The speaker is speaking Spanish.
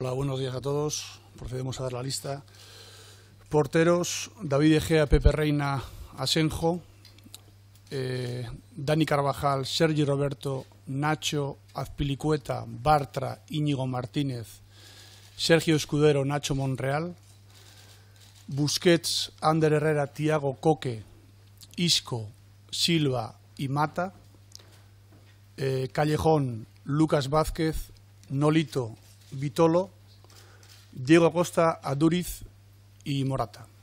Hola, buenos días a todos. Procedemos a dar la lista. Porteros, David Egea, Pepe Reina, Asenjo, eh, Dani Carvajal, Sergi Roberto, Nacho, Azpilicueta, Bartra, Íñigo Martínez, Sergio Escudero, Nacho Monreal, Busquets, Ander Herrera, Tiago Coque, Isco, Silva y Mata, eh, Callejón, Lucas Vázquez, Nolito, Vitolo, Diego Acosta, Aduriz y Morata.